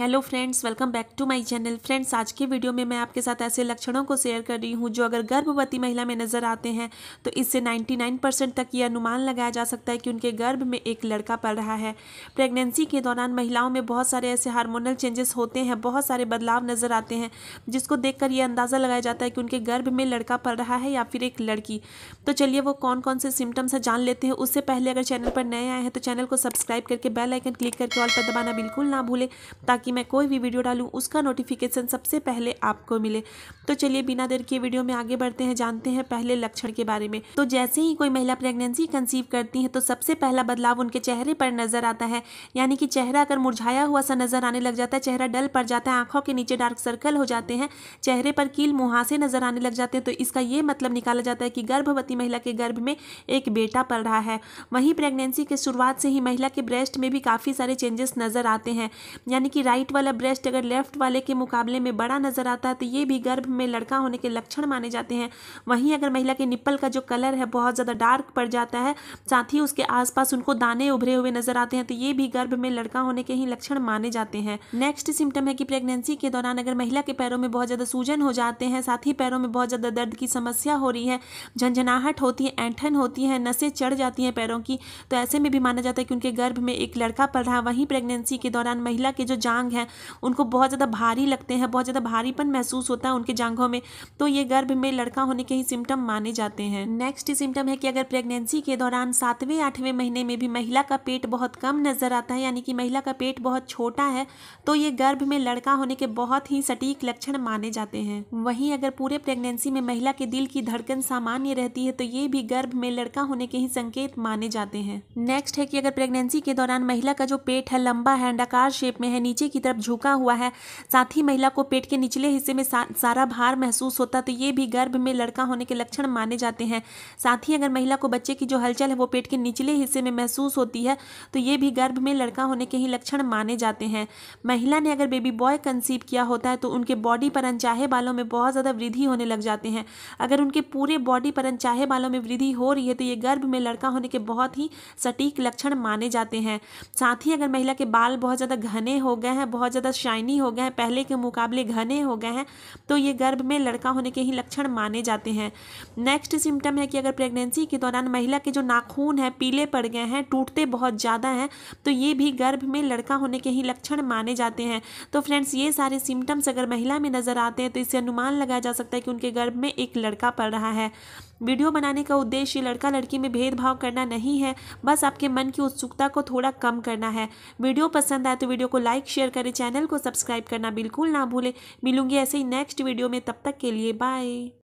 hello friends welcome back to my channel friends आज के video में मैं आपके साथ ऐसे लक्षणों को शेयर कर रही हूँ जो अगर गर्भवती महिला में नज़र आते हैं तो इससे 99 परसेंट तक ये अनुमान लगाया जा सकता है कि उनके गर्भ में एक लड़का पड़ रहा है प्रेगनेंसी के दौरान महिलाओं में बहुत सारे ऐसे हार्मोनल चेंजेस होते हैं बहुत सारे बदलाव नज़र आते हैं जिसको देख कर अंदाज़ा लगाया जाता है कि उनके गर्भ में लड़का पड़ रहा है या फिर एक लड़की तो चलिए वो कौन कौन से सिम्टम्स हैं जान लेते हैं उससे पहले अगर चैनल पर नए आए हैं तो चैनल को सब्सक्राइब करके बेलाइकन क्लिक करके ऑल पर दबाना बिल्कुल ना भूलें ताकि कि मैं कोई भी वीडियो डालूँ उसका नोटिफिकेशन सबसे पहले आपको मिले तो चलिए बिना देर के वीडियो में आगे बढ़ते हैं जानते हैं पहले लक्षण के बारे में तो जैसे ही कोई महिला प्रेगनेंसी कंसीव करती है तो सबसे पहला बदलाव उनके चेहरे पर नजर आता है यानी कि चेहरा अगर मुरझाया हुआ सा नजर आने लग जाता है चेहरा डल पड़ जाता है आंखों के नीचे डार्क सर्कल हो जाते हैं चेहरे पर कील मुहासे नजर आने लग जाते हैं तो इसका यह मतलब निकाला जाता है कि गर्भवती महिला के गर्भ में एक बेटा पड़ रहा है वहीं प्रेगनेंसी के शुरुआत से ही महिला के ब्रेस्ट में भी काफ़ी सारे चेंजेस नजर आते हैं यानी कि राइट राइट वाला ब्रेस्ट अगर लेफ्ट वाले के मुकाबले में बड़ा नज़र आता है तो ये भी गर्भ में लड़का होने के लक्षण माने जाते हैं वहीं अगर महिला के निप्पल का जो कलर है बहुत ज़्यादा डार्क पड़ जाता है साथ ही उसके आसपास उनको दाने उभरे हुए नजर आते हैं तो ये भी गर्भ में लड़का होने के ही लक्षण माने जाते हैं नेक्स्ट सिम्टम है कि प्रेगनेंसी के दौरान अगर महिला के पैरों में बहुत ज़्यादा सूजन हो जाते हैं साथ ही पैरों में बहुत ज़्यादा दर्द की समस्या हो रही है झंझनाहट होती है ऐंठन होती है नशे चढ़ जाती हैं पैरों की तो ऐसे में भी माना जाता है कि उनके गर्भ में एक लड़का पड़ रहा है वहीं प्रेगनेंसी के दौरान महिला के जो जान विकलांग हैं उनको बहुत ज़्यादा भारी लगते हैं बहुत ज़्यादा भारीपन महसूस होता है उनके जांघों में तो ये गर्भ में लड़का होने के ही सिम्टम माने जाते हैं नेक्स्ट सिम्टम है कि अगर प्रेगनेंसी के दौरान सातवें आठवें महीने में भी महिला का पेट बहुत कम नज़र आता है यानी कि महिला का पेट बहुत छोटा है तो ये गर्भ में लड़का होने के बहुत ही सटीक लक्षण माने जाते हैं वहीं अगर पूरे प्रेगनेंसी में महिला के दिल की धड़कन सामान्य रहती है तो ये भी गर्भ में लड़का होने के ही संकेत माने जाते हैं नेक्स्ट है कि अगर प्रेगनेंसी के दौरान महिला का जो पेट है लंबा है अंडाकार शेप में है नीचे की तरफ झुका हुआ है साथ ही महिला को पेट के निचले हिस्से में सा, सारा भार महसूस होता तो ये भी गर्भ में लड़का होने के लक्षण माने जाते हैं साथ ही अगर महिला को बच्चे की जो हलचल है वो पेट के निचले हिस्से में महसूस होती है तो ये भी गर्भ में लड़का होने के ही लक्षण माने जाते हैं महिला ने अगर बेबी बॉय कंसीव किया होता है तो उनके बॉडी पर अनचाहे बालों में बहुत ज़्यादा वृद्धि होने लग जाते हैं अगर उनके पूरे बॉडी पर अनचाहे बालों में वृद्धि हो रही है तो ये गर्भ में लड़का होने के बहुत ही सटीक लक्षण माने जाते हैं साथ ही अगर महिला के बाल बहुत ज़्यादा घने हो गए हैं बहुत ज़्यादा शाइनी हो गए हैं पहले के मुकाबले घने हो गए हैं तो ये गर्भ में लड़का होने के ही लक्षण माने जाते हैं नेक्स्ट सिम्टम है कि अगर प्रेगनेंसी के दौरान महिला के जो नाखून हैं पीले पड़ गए हैं टूटते बहुत ज़्यादा हैं तो ये भी गर्भ में लड़का होने के ही लक्षण माने जाते हैं तो फ्रेंड्स ये सारे सिम्टम्स अगर महिला में नज़र आते हैं तो इससे अनुमान लगाया जा सकता है कि उनके गर्भ में एक लड़का पड़ रहा है वीडियो बनाने का उद्देश्य लड़का लड़की में भेदभाव करना नहीं है बस आपके मन की उत्सुकता को थोड़ा कम करना है वीडियो पसंद आए तो वीडियो को लाइक शेयर करें चैनल को सब्सक्राइब करना बिल्कुल ना भूलें मिलूंगी ऐसे ही नेक्स्ट वीडियो में तब तक के लिए बाय